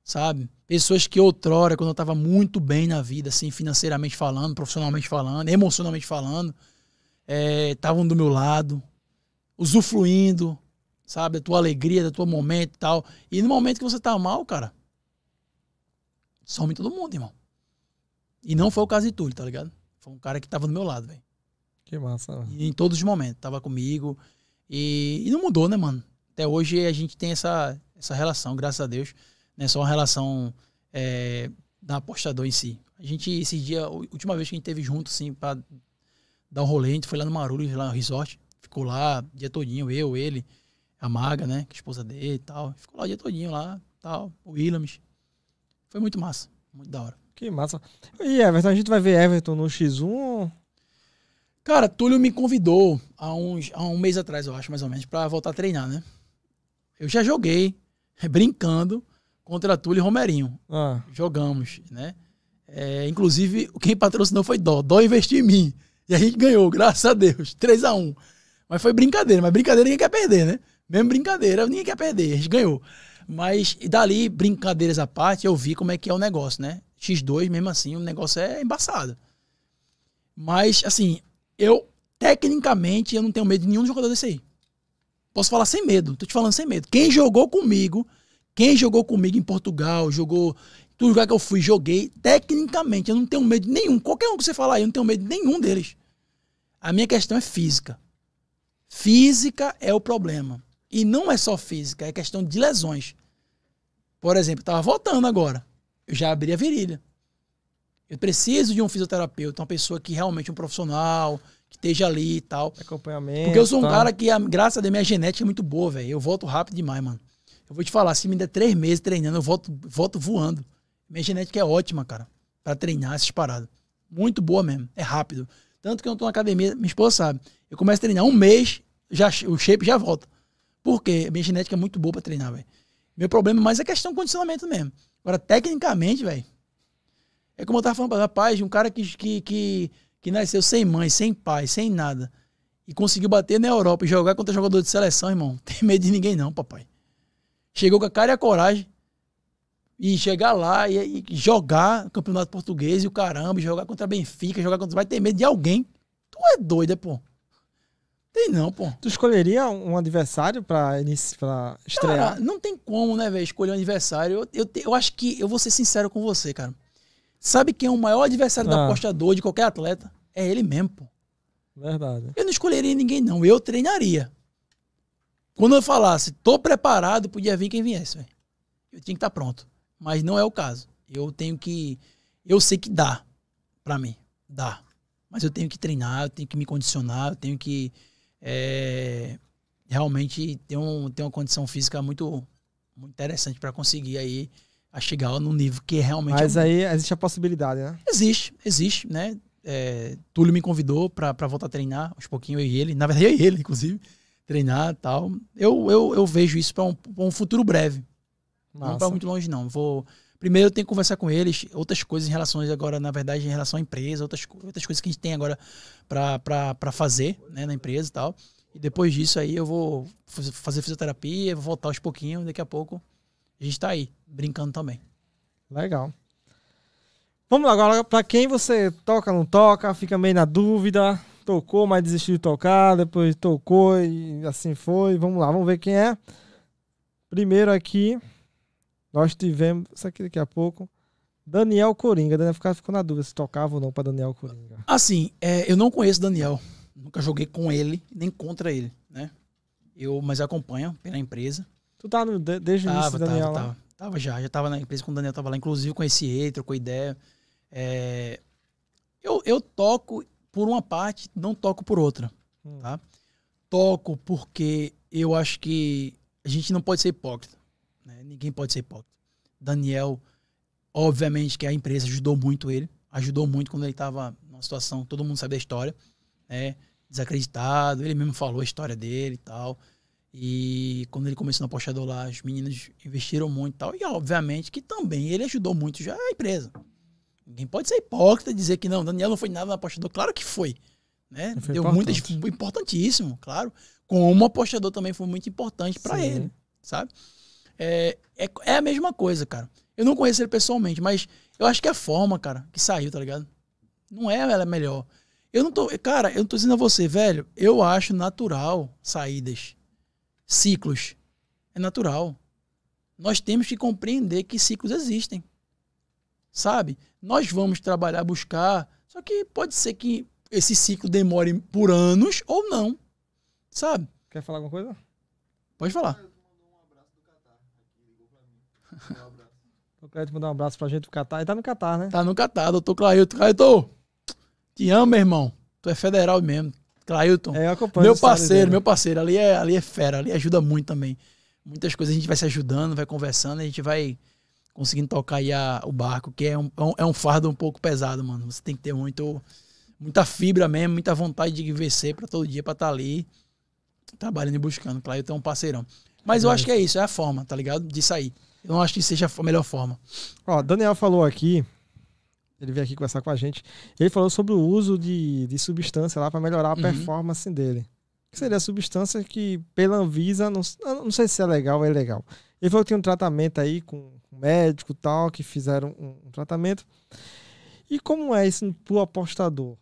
sabe? Pessoas que outrora, quando eu estava muito bem na vida, assim, financeiramente falando, profissionalmente falando, emocionalmente falando, estavam é, do meu lado, usufruindo, sabe, da tua alegria, da tua momento e tal. E no momento que você tá mal, cara, some todo mundo, irmão. E não foi o caso de Túlio, tá ligado? Foi um cara que tava do meu lado, velho. Que massa, mano. E em todos os momentos, tava comigo. E, e não mudou, né, mano? até hoje a gente tem essa, essa relação, graças a Deus. Não é só uma relação é, da apostador em si. A gente, esse dia, a última vez que a gente teve junto, assim, pra dar um rolê, a gente foi lá no Marulhos, lá no resort. Ficou lá o dia todinho, eu, ele, a Maga, né, que é esposa dele e tal. Ficou lá o dia todinho lá, tal, o Williams. Foi muito massa, muito da hora. Que massa. E Everton, a gente vai ver Everton no X1? Cara, Túlio me convidou há, uns, há um mês atrás, eu acho, mais ou menos, para voltar a treinar, né? Eu já joguei, brincando, contra Túlio e Romerinho. Ah. Jogamos, né? É, inclusive, quem patrocinou foi Dó. Dó investiu em mim. E a gente ganhou, graças a Deus. 3 a 1 Mas foi brincadeira. Mas brincadeira ninguém quer perder, né? Mesmo brincadeira, ninguém quer perder. A gente ganhou. Mas dali, brincadeiras à parte, eu vi como é que é o negócio, né? X2, mesmo assim, o negócio é embaçado. Mas, assim, eu, tecnicamente, eu não tenho medo de nenhum jogador desse aí. Posso falar sem medo, tô te falando sem medo. Quem jogou comigo, quem jogou comigo em Portugal, jogou em todo lugar que eu fui, joguei, tecnicamente, eu não tenho medo nenhum. Qualquer um que você falar, eu não tenho medo nenhum deles. A minha questão é física. Física é o problema. E não é só física, é questão de lesões. Por exemplo, estava voltando agora. Eu já abri a virilha. Eu preciso de um fisioterapeuta, uma pessoa que realmente é um profissional, que esteja ali e tal. Acompanhamento. Porque eu sou um tá. cara que, a, graças a Deus, minha genética é muito boa, velho. Eu volto rápido demais, mano. Eu vou te falar, se me der três meses treinando, eu volto, volto voando. Minha genética é ótima, cara, para treinar essas paradas. Muito boa mesmo. É rápido. Tanto que eu não tô na academia, minha esposa sabe. Eu começo a treinar um mês, já, o shape já volta. Por quê? Minha genética é muito boa para treinar, velho. Meu problema mais é questão de condicionamento mesmo. Agora, tecnicamente, velho. É como eu tava falando, rapaz, um cara que, que, que que nasceu sem mãe, sem pai, sem nada, e conseguiu bater na Europa e jogar contra jogador de seleção, irmão, tem medo de ninguém não, papai. Chegou com a cara e a coragem. E chegar lá e, e jogar campeonato português e o caramba, jogar contra Benfica, jogar contra. Vai ter medo de alguém. Tu é doida, pô. Tem não, pô. Tu escolheria um adversário pra, inici... pra estrear? Cara, não tem como, né, velho, escolher um adversário. Eu, eu, eu acho que, eu vou ser sincero com você, cara. Sabe quem é o maior adversário ah. do apostador, de qualquer atleta? É ele mesmo, pô. Verdade. Eu não escolheria ninguém, não. Eu treinaria. Quando eu falasse, tô preparado, podia vir quem viesse, velho. Eu tinha que estar tá pronto. Mas não é o caso. Eu tenho que. Eu sei que dá para mim. Dá. Mas eu tenho que treinar, eu tenho que me condicionar, eu tenho que. É, realmente ter, um, ter uma condição física muito, muito interessante para conseguir aí a chegar no nível que é realmente. Mas é um... aí existe a possibilidade, né? Existe, existe, né? É, Túlio me convidou para voltar a treinar uns pouquinho eu e ele, na verdade eu e ele, inclusive, treinar tal. Eu, eu, eu vejo isso para um, um futuro breve. Massa. Não para muito longe, não. Vou. Primeiro eu tenho que conversar com eles, outras coisas em relação agora, na verdade, em relação à empresa, outras, outras coisas que a gente tem agora para fazer né, na empresa e tal. E depois disso aí eu vou fazer fisioterapia, vou voltar aos pouquinhos, daqui a pouco a gente está aí, brincando também. Legal. Vamos lá, agora para quem você toca, não toca, fica meio na dúvida, tocou, mas desistiu de tocar, depois tocou e assim foi. Vamos lá, vamos ver quem é. Primeiro aqui, nós tivemos, isso aqui daqui a pouco, Daniel Coringa. Daniel ficou na dúvida se tocava ou não para Daniel Coringa. Assim, é, eu não conheço Daniel, nunca joguei com ele, nem contra ele, né? Eu, mas acompanho pela empresa. Tu tá no, desde o início, tava, Daniel? Tava, Tava, tava já, já tava na empresa quando o Daniel tava lá. Inclusive, conheci ele, trocou ideia. É, eu, eu toco por uma parte, não toco por outra. Hum. Tá? Toco porque eu acho que a gente não pode ser hipócrita. Né? Ninguém pode ser hipócrita. Daniel, obviamente que a empresa ajudou muito ele. Ajudou muito quando ele tava numa situação, todo mundo sabe da história, né? desacreditado. Ele mesmo falou a história dele e tal. E quando ele começou na apostador lá, as meninas investiram muito e tal. E obviamente que também ele ajudou muito já a empresa. Ninguém pode ser hipócrita e dizer que não, Daniel não foi nada na apostador. Claro que foi. Né? Foi Deu muitas. Importantíssimo, claro. Como apostador também foi muito importante para ele, sabe? É, é, é, a mesma coisa, cara. Eu não conheço ele pessoalmente, mas eu acho que a forma, cara, que saiu, tá ligado? Não é ela melhor. Eu não tô. Cara, eu não tô dizendo a você, velho, eu acho natural saídas ciclos. É natural. Nós temos que compreender que ciclos existem. Sabe? Nós vamos trabalhar, buscar. Só que pode ser que esse ciclo demore por anos ou não. Sabe? Quer falar alguma coisa? Pode falar. O te mandar um abraço pra gente do Catar. Ele tá no Catar, né? Tá no Catar, doutor Cleiton. Cleiton, te amo, meu irmão. Tu é federal mesmo. Clailton. É, eu acompanho. Meu parceiro, meu parceiro. Ali é, ali é fera, ali ajuda muito também. Muitas coisas a gente vai se ajudando, vai conversando, a gente vai conseguindo tocar aí a, o barco, que é um, é um é fardo um pouco pesado, mano. Você tem que ter muito, muita fibra mesmo, muita vontade de vencer para todo dia, para estar tá ali trabalhando e buscando. Clailton é um parceirão. Mas eu acho que é isso, é a forma, tá ligado? De sair. Eu não acho que seja a melhor forma. Ó, Daniel falou aqui ele veio aqui conversar com a gente. Ele falou sobre o uso de, de substância lá para melhorar a uhum. performance dele. Que seria substância que, pela Anvisa, não, não sei se é legal ou é ilegal. Ele falou que tem um tratamento aí com um médico tal, que fizeram um, um tratamento. E como é isso pro apostador?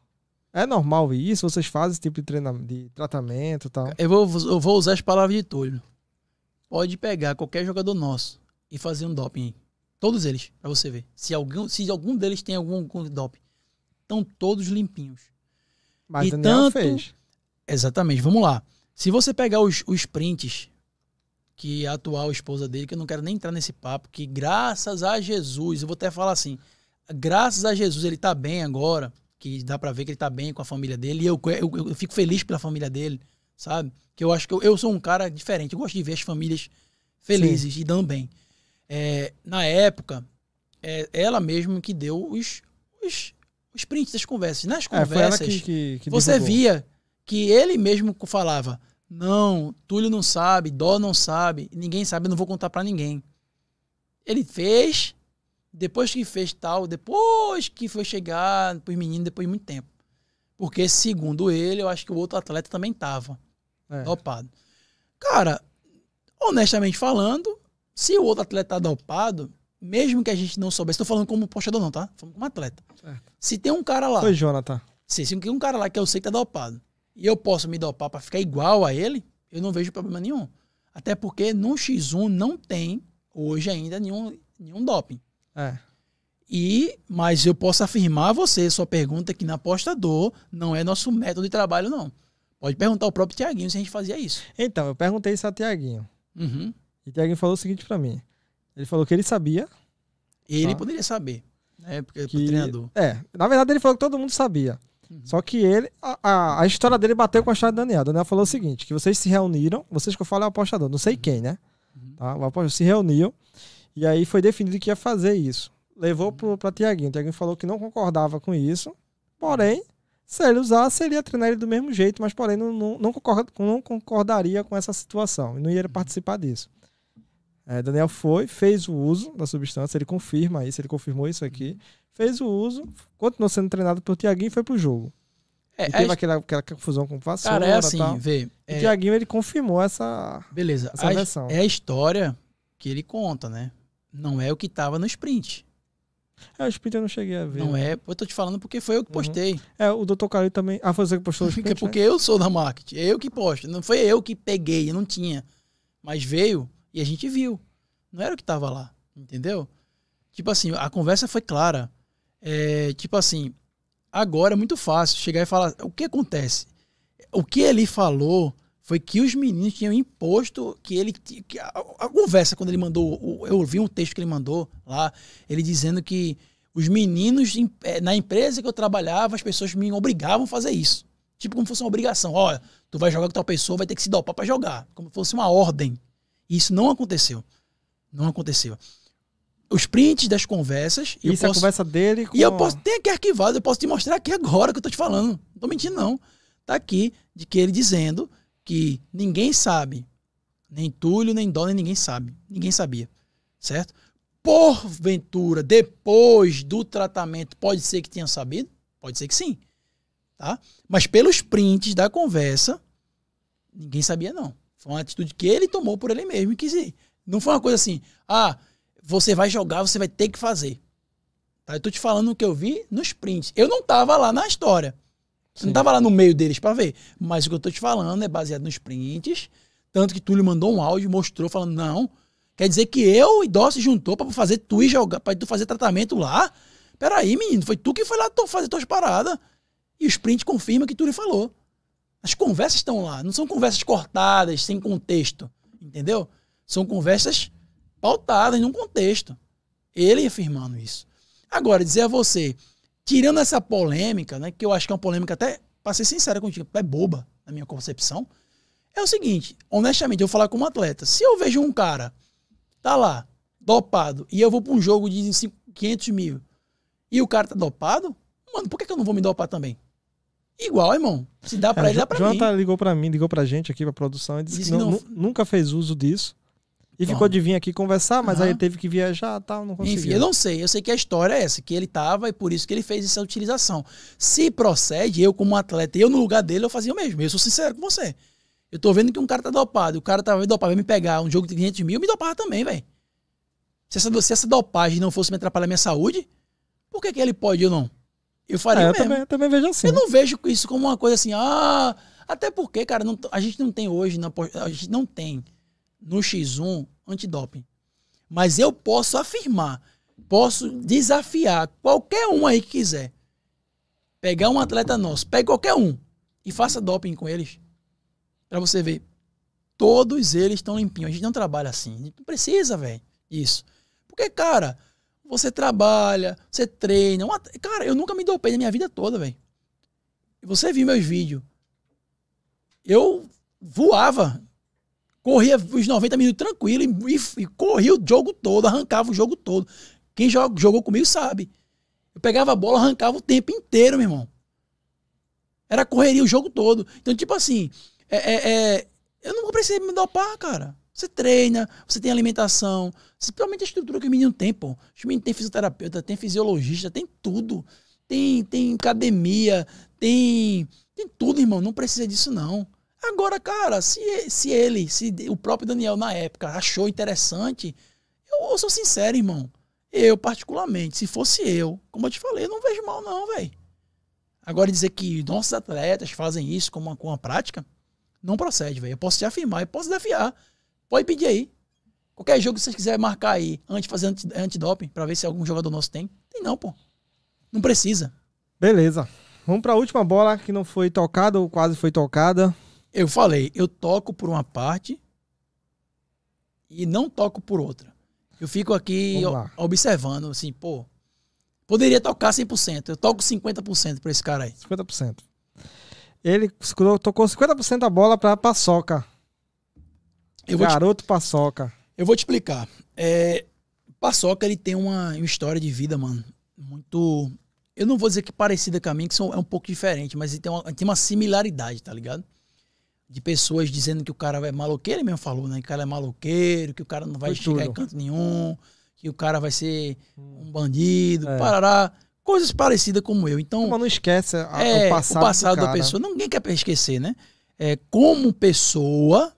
É normal isso? Vocês fazem esse tipo de, treinamento, de tratamento tal? Eu vou, eu vou usar as palavras de Túlio. Pode pegar qualquer jogador nosso e fazer um doping Todos eles, para você ver. Se algum, se algum deles tem algum, dop, Estão todos limpinhos. Mas e tanto... fez. Exatamente, vamos lá. Se você pegar os, os prints que a atual esposa dele, que eu não quero nem entrar nesse papo, que graças a Jesus, eu vou até falar assim, graças a Jesus ele tá bem agora, que dá para ver que ele tá bem com a família dele, e eu, eu, eu, fico feliz pela família dele, sabe? Que eu acho que eu, eu sou um cara diferente, eu gosto de ver as famílias felizes Sim. e dando bem. É, na época, é ela mesma que deu os, os, os prints das conversas. Nas é, conversas, é, que, que, que você via que ele mesmo falava: Não, Túlio não sabe, Dó não sabe, ninguém sabe, eu não vou contar para ninguém. Ele fez, depois que fez tal, depois que foi chegar pros meninos, depois de muito tempo. Porque, segundo ele, eu acho que o outro atleta também tava é. dopado. Cara, honestamente falando, se o outro atleta está dopado, mesmo que a gente não soubesse, estou falando como postador, não, tá? Falando como atleta. Certo. Se tem um cara lá. Foi, Jonathan. Se, se tem um cara lá que eu sei que está dopado e eu posso me dopar para ficar igual a ele, eu não vejo problema nenhum. Até porque no X1 não tem, hoje ainda, nenhum, nenhum doping. É. E, mas eu posso afirmar a você, sua pergunta, que na apostador não é nosso método de trabalho, não. Pode perguntar ao próprio Tiaguinho se a gente fazia isso. Então, eu perguntei isso a Tiaguinho. Uhum. E Tiaguinho falou o seguinte para mim. Ele falou que ele sabia. Ele tá? poderia saber, né? Porque é que, treinador. É, na verdade ele falou que todo mundo sabia. Uhum. Só que ele, a, a, a, história dele bateu com a história do Daniel. Daniel falou o seguinte: que vocês se reuniram, vocês que eu falo é o apostador, não sei uhum. quem, né? Uhum. Tá? O apostador se reuniu e aí foi definido que ia fazer isso. Levou uhum. para Tiaguinho. Tiaguinho falou que não concordava com isso, porém, se ele usasse, ele ia treinar ele do mesmo jeito, mas porém não, não, não, concorda, não concordaria com essa situação e não ia uhum. participar disso. É, Daniel foi, fez o uso da substância, ele confirma isso, ele confirmou isso aqui, uhum. fez o uso, continuou sendo treinado por Tiaguinho e foi pro jogo. É, e é teve a... aquela, aquela confusão com o Vassoura. Cara, é assim, tal. vê. É... O Tiaguinho, ele confirmou essa, Beleza, essa a, versão. É a história que ele conta, né? Não é o que tava no sprint. É, o sprint eu não cheguei a ver. Não né? é, eu tô te falando porque foi eu que uhum. postei. Uhum. É, o Dr. Calil também. Ah, foi você que postou o sprint? porque né? eu sou da marketing, é eu que posto. Não foi eu que peguei, não tinha. Mas veio. E a gente viu. Não era o que estava lá, entendeu? Tipo assim, a conversa foi clara. É, tipo assim, agora é muito fácil chegar e falar o que acontece. O que ele falou foi que os meninos tinham imposto que ele que a, a conversa quando ele mandou eu ouvi um texto que ele mandou lá ele dizendo que os meninos é, na empresa que eu trabalhava as pessoas me obrigavam a fazer isso tipo como fosse uma obrigação olha tu vai jogar com tal pessoa vai ter que se dopar para jogar como fosse uma ordem e isso não aconteceu. Não aconteceu. Os prints das conversas. E isso posso, é a conversa dele com... E eu posso. Tem aqui arquivado, eu posso te mostrar aqui agora que eu tô te falando. Não tô mentindo, não. Tá aqui de que ele dizendo que ninguém sabe. Nem Túlio, nem Dona, ninguém sabe. Ninguém sabia. Certo? Porventura, depois do tratamento, pode ser que tenha sabido? Pode ser que sim. Tá? Mas pelos prints da conversa, ninguém sabia, não. Foi uma atitude que ele tomou por ele mesmo e quis ir. Não foi uma coisa assim, ah, você vai jogar, você vai ter que fazer. Tá? Eu tô te falando o que eu vi nos prints. Eu não tava lá na história. Sim. Não tava lá no meio deles para ver. Mas o que eu tô te falando é baseado nos prints. Tanto que Túlio mandou um áudio, mostrou, falando, não. Quer dizer que eu e Dó se juntou para fazer tu ir jogar, pra tu fazer tratamento lá. Peraí, menino, foi tu que foi lá fazer tuas paradas. E os prints confirma que Túlio falou. As conversas estão lá. Não são conversas cortadas, sem contexto. Entendeu? São conversas pautadas num contexto. Ele afirmando isso. Agora, dizer a você, tirando essa polêmica, né, que eu acho que é uma polêmica até, para ser sincero contigo, é boba, na minha concepção, é o seguinte, honestamente, eu vou falar como atleta, se eu vejo um cara, tá lá, dopado, e eu vou para um jogo de 500 mil, e o cara tá dopado, mano, por que, que eu não vou me dopar também? Igual, irmão. Se dá pra é, ele, dá pra Jonathan mim. Jonathan ligou pra mim, ligou pra gente aqui, pra produção, e disse, disse que não, não... nunca fez uso disso. E ficou de vir aqui conversar, mas uhum. aí teve que viajar tal, não conseguiu. Enfim, eu não sei. Eu sei que a história é essa, que ele tava e por isso que ele fez essa utilização. Se procede, eu como atleta, eu no lugar dele, eu fazia o mesmo. Eu sou sincero com você. Eu tô vendo que um cara tá dopado, o cara tava me dopado, me pegar um jogo de 500 mil, eu me dopava também, velho. Se essa, se essa dopagem não fosse me atrapalhar minha saúde, por que, que ele pode ou não? Eu ah, faria é, eu também, eu também vejo assim. Eu não vejo isso como uma coisa assim, ah, até porque, cara, não, a gente não tem hoje, na, a gente não tem no X1 antidoping. Mas eu posso afirmar, posso desafiar qualquer um aí que quiser. Pegar um atleta nosso, pegue qualquer um e faça doping com eles. para você ver. Todos eles estão limpinhos. A gente não trabalha assim. A gente não precisa, velho. Isso. Porque, cara, você trabalha, você treina. Uma... Cara, eu nunca me dopei na minha vida toda, velho. Você viu meus vídeos. Eu voava, corria os 90 minutos tranquilo e, e, e, corria o jogo todo, arrancava o jogo todo. Quem joga, jogou comigo sabe. Eu pegava a bola, arrancava o tempo inteiro, meu irmão. Era correria o jogo todo. Então, tipo assim, é, é, é eu não precisei me dopar, cara. Você treina, você tem alimentação, principalmente a estrutura que o menino tem, pô. Os meninos têm fisioterapeuta, tem fisiologista, tem tudo. Tem, tem academia, tem, tem tudo, irmão. Não precisa disso, não. Agora, cara, se, se ele, se o próprio Daniel na época achou interessante, eu, eu sou sincero, irmão. Eu, particularmente, se fosse eu, como eu te falei, eu não vejo mal, não, velho. Agora, dizer que nossos atletas fazem isso com uma, como uma prática, não procede, velho. Eu posso te afirmar, eu posso desafiar. Pode pedir aí. Qualquer jogo que vocês quiserem marcar aí, antes fazer anti, antidoping, para ver se algum jogador nosso tem. Tem não, pô. Não precisa. Beleza. Vamos para a última bola que não foi tocada ou quase foi tocada. Eu falei, eu toco por uma parte e não toco por outra. Eu fico aqui observando, assim, pô, poderia tocar 100%. Eu toco 50% para esse cara aí. 50%. Ele tocou 50% da bola para Paçoca. Eu Garoto te... Paçoca. Eu vou te explicar. É, Paçoca, ele tem uma, uma história de vida, mano, muito... Eu não vou dizer que parecida com a minha, que são, é um pouco diferente, mas tem uma, tem uma similaridade, tá ligado? De pessoas dizendo que o cara é maloqueiro, ele mesmo falou, né? Que o cara é maloqueiro, que o cara não vai Foi chegar tudo. em canto nenhum, que o cara vai ser um bandido, é. parará coisas parecidas como eu. Então, mas não esquece a, é, o passado, o passado da pessoa. Ninguém quer esquecer, né? É, como pessoa,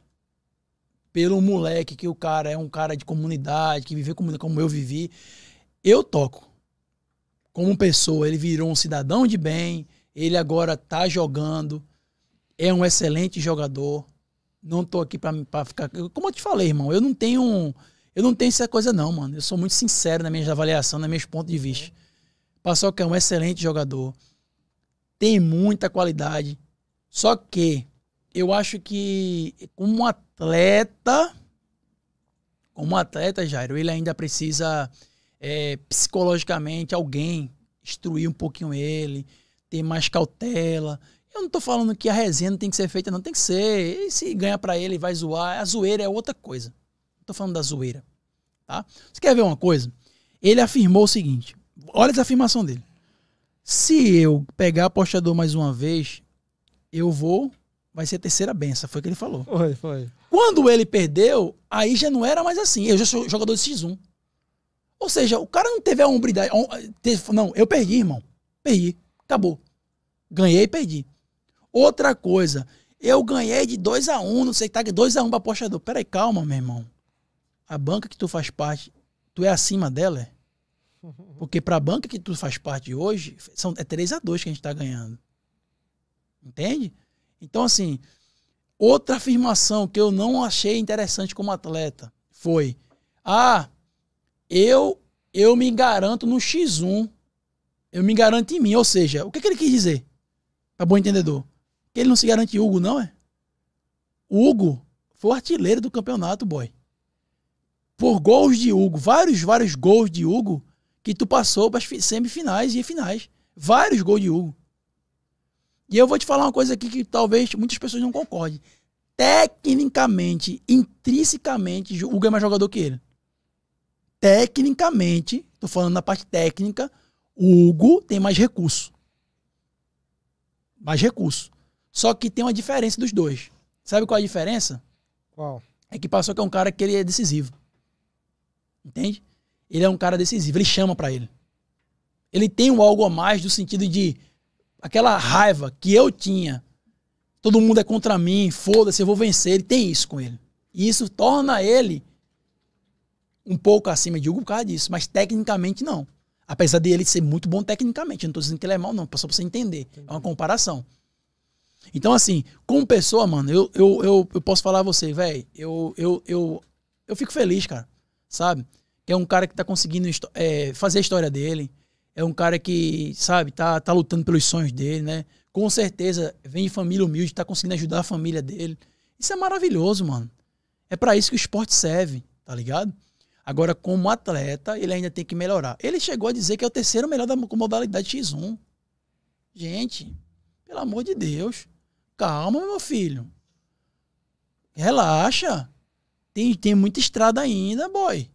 pelo moleque, que o cara é um cara de comunidade, que viveu como, eu vivi, eu toco. Como pessoa, ele virou um cidadão de bem, ele agora tá jogando, é um excelente jogador. Não tô aqui para ficar. Como eu te falei, irmão, eu não tenho. Eu não tenho essa coisa, não, mano. Eu sou muito sincero na minha avaliação, nos meus pontos de é. vista. que é um excelente jogador. Tem muita qualidade. Só que eu acho que, como um atleta, como atleta, Jairo, ele ainda precisa é, psicologicamente alguém instruir um pouquinho ele, ter mais cautela. Eu não estou falando que a resenha não tem que ser feita, não tem que ser. E se ganha para ele, vai zoar. A zoeira é outra coisa. Não tô falando da zoeira, tá? Você quer ver uma coisa? Ele afirmou o seguinte: olha essa afirmação dele. Se eu pegar apostador mais uma vez, eu vou vai ser a terceira benção. Foi o que ele falou. Foi, foi. Quando ele perdeu, aí já não era mais assim. Eu já sou jogador de X1. Ou seja, o cara não teve a hombridade. Não, eu perdi, irmão. Perdi. Acabou. Ganhei e perdi. Outra coisa, eu ganhei de 2 a 1 um, não sei tá, que tá 2 a 1 um pra apostador. Peraí, calma, meu irmão. A banca que tu faz parte, tu é acima dela? É? Porque pra banca que tu faz parte hoje, são, é 3 a 2 que a gente tá ganhando. Entende? Então, assim, outra afirmação que eu não achei interessante como atleta foi: ah, eu eu me garanto no X1, eu me garanto em mim. Ou seja, o que, é que ele quis dizer? Pra bom entendedor. Que ele não se garante Hugo, não é? Hugo foi o artilheiro do campeonato, boy. Por gols de Hugo, vários, vários gols de Hugo que tu passou para as semifinais e finais. Vários gols de Hugo. E eu vou te falar uma coisa aqui que talvez muitas pessoas não concordem. Tecnicamente, intrinsecamente, o Hugo é mais jogador que ele. Tecnicamente, tô falando na parte técnica, o Hugo tem mais recurso. Mais recurso. Só que tem uma diferença dos dois. Sabe qual é a diferença? Qual? É que passou que é um cara que ele é decisivo. Entende? Ele é um cara decisivo, ele chama para ele. Ele tem um algo a mais do sentido de aquela raiva que eu tinha, todo mundo é contra mim, foda-se, eu vou vencer, ele tem isso com ele. E isso torna ele um pouco acima de Hugo por causa disso, mas tecnicamente não. Apesar dele ser muito bom tecnicamente, eu não tô dizendo que ele é mal não, só pra você entender. Entendi. É uma comparação. Então, assim, como pessoa, mano, eu, eu, eu, eu posso falar a você, velho, eu, eu, eu, eu fico feliz, cara, sabe? Que é um cara que tá conseguindo é, fazer a história dele, é um cara que, sabe, tá, tá lutando pelos sonhos dele, né? Com certeza vem de família humilde, tá conseguindo ajudar a família dele. Isso é maravilhoso, mano. É para isso que o esporte serve, tá ligado? Agora, como atleta, ele ainda tem que melhorar. Ele chegou a dizer que é o terceiro melhor da modalidade X1. Gente, pelo amor de Deus. Calma, meu filho. Relaxa. Tem, tem muita estrada ainda, boy.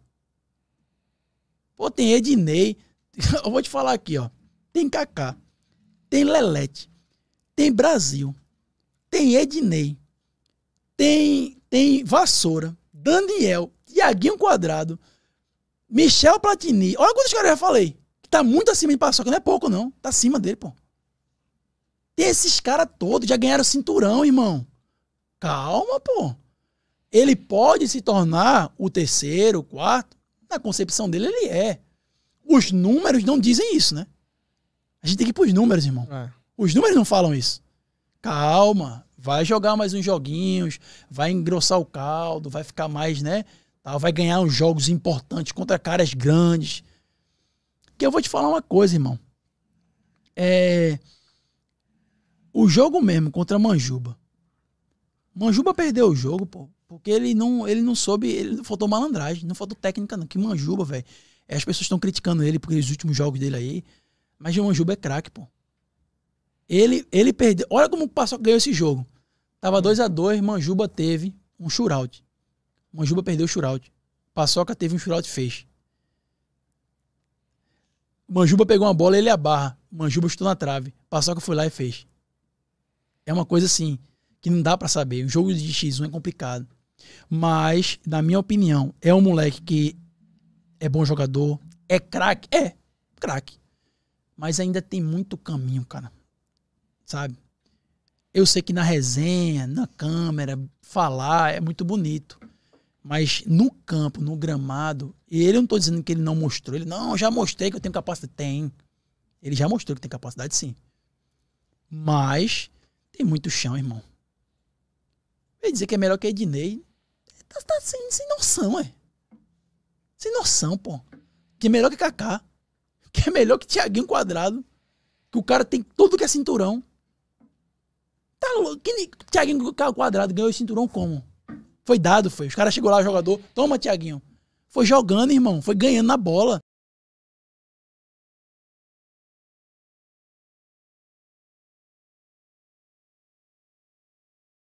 Pô, tem Ednei. eu vou te falar aqui, ó. Tem Kaká, tem Lelete, tem Brasil, tem Ednei, tem, tem Vassoura, Daniel, Tiaguinho Quadrado, Michel Platini. Olha quantos caras eu já falei. Que tá muito acima de Paçoca, não é pouco, não. Tá acima dele, pô. Tem esses caras todos, já ganharam cinturão, irmão. Calma, pô. Ele pode se tornar o terceiro, o quarto. Na concepção dele, ele é. Os números não dizem isso, né? A gente tem que ir pros números, irmão. É. Os números não falam isso. Calma, vai jogar mais uns joguinhos, vai engrossar o caldo, vai ficar mais, né? vai ganhar uns jogos importantes contra caras grandes. Que eu vou te falar uma coisa, irmão. É. O jogo mesmo contra Manjuba. Manjuba perdeu o jogo, pô. Porque ele não, ele não soube, ele não faltou malandragem, não faltou técnica, não. Que Manjuba, velho. É, as pessoas estão criticando ele porque os últimos jogos dele aí. Mas o Juba é craque, pô. Ele, ele perdeu. Olha como o Paçoca ganhou esse jogo. Tava 2 a 2 Manjuba teve um shootout. Manjuba perdeu o shootout. Paçoca teve um shootout fez. Manjuba pegou uma bola, ele abarra. Manjuba chutou na trave. Paçoca foi lá e fez. É uma coisa assim que não dá para saber. O jogo de X1 é complicado. Mas, na minha opinião, é um moleque que é bom jogador, é craque, é craque. Mas ainda tem muito caminho, cara. Sabe? Eu sei que na resenha, na câmera, falar é muito bonito. Mas no campo, no gramado, ele eu não tô dizendo que ele não mostrou. Ele, não, já mostrei que eu tenho capacidade. Tem. Ele já mostrou que tem capacidade, sim. Mas tem muito chão, irmão. Ele dizer que é melhor que Ednei, tá, tá sem, sem noção, é. Sem noção, pô. Que é melhor que Kaká. Que é melhor que Thiaguinho Quadrado. Que o cara tem tudo que é cinturão. Tá louco. Que, Thiaguinho Quadrado ganhou o cinturão como? Foi dado, foi. Os caras chegou lá, o jogador. Toma, Thiaguinho. Foi jogando, irmão. Foi ganhando na bola.